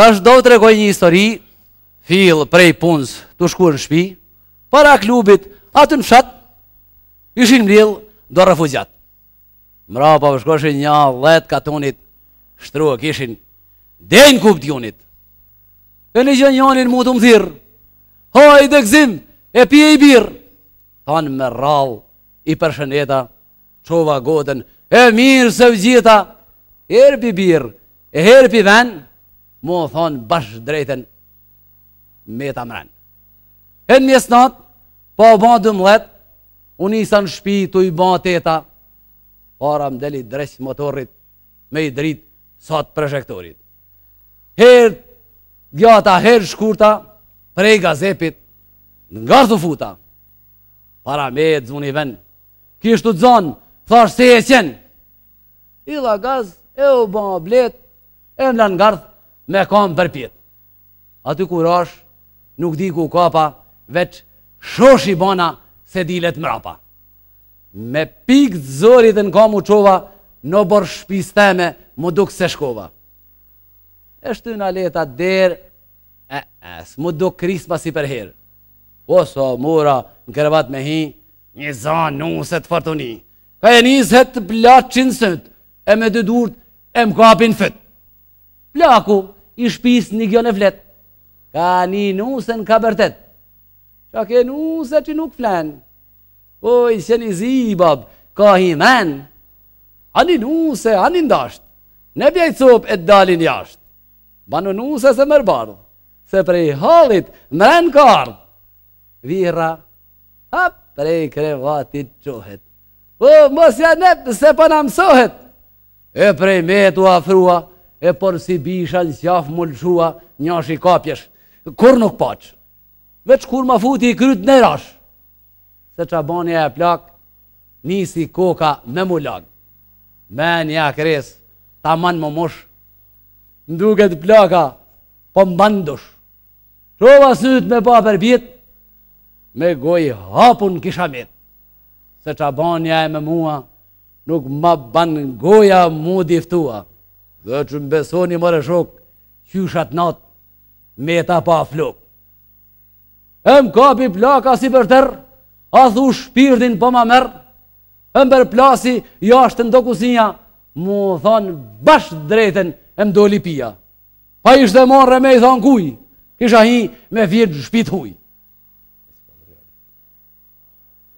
ka është do të regoj një histori, fil prej punës të shkuën shpi, para klubit, atë në fshat, ishin mdilë, do refuzjat. Mra pa përshkoshin po një letë katunit, shtruë, kishin denë kupt junit. E një gjënë janin mu të më thyrë, ha i dekzim, e pje i birë. Thanë me rralë, i përshëneta, qova godën, e mirë se vëgjita, herë pi birë, e herë pi venë, mu o thonë bashkë drejten me të mren. E në natë, po o banë dëmlet, letë, unë isa në shpi të i banë teta, para më deli dresë motorit me i dritë sa të prejektorit. Herë, gjata herë shkurta, prej gazepit, në nga të futa, para me e dëzun i venë, kështu të zonë, se e qenë, i la gazë, e u banë bletë, e në në me kam përpjet. Aty kur është, nuk di ku kapa, veç shoshi bana se dilet mrapa. Me pikë zërit në kam u qova, në borë shpisteme, më duk se shkova. Eshtë të në leta derë, e, e, së më duk krisma si për herë. Oso, mura, në kërëvat me hi, një zanë, nuset, fartoni. Ka e njëzhet të plaqin sëtë, e me dë durët, e më kapin fëtë plaku i shpis një gjën e flet, ka një nusën ka bërtet, Ka ke nusë që nuk flen, oj, që një zibab, ka himen, Ani nusë, anë ndasht, ne bjajtë e dalin jasht, banë nusë se mërbardh, se prej halit mërën kardh, vira, hap, prej krevatit qohet, o, po, mosja janë se pa në mësohet, e prej me të afrua, e por si bisha në sjaf mulqua njash i kapjesh. Kur nuk paq, veç kur ma futi i kryt në rash, se që banja e plak, nisi koka me mulag. Menja kres, ta man më mosh, nduket plaka, po bandush, Qova sët me pa për bit, me goj hapun kisha mit, se që banja e me mua, nuk ma ban goja mu diftua. Dhe që më besoni më rëshok, që shatë natë, me ta pa flok. E më kapi plaka si për tërë, a thu shpirdin për po më mërë, e më për plasi, jashtë në do kusinja, mu thonë bashkë drejten e më doli lipia. Pa ishte marrë me i thonë kuj, isha hi me vjetë shpit huj.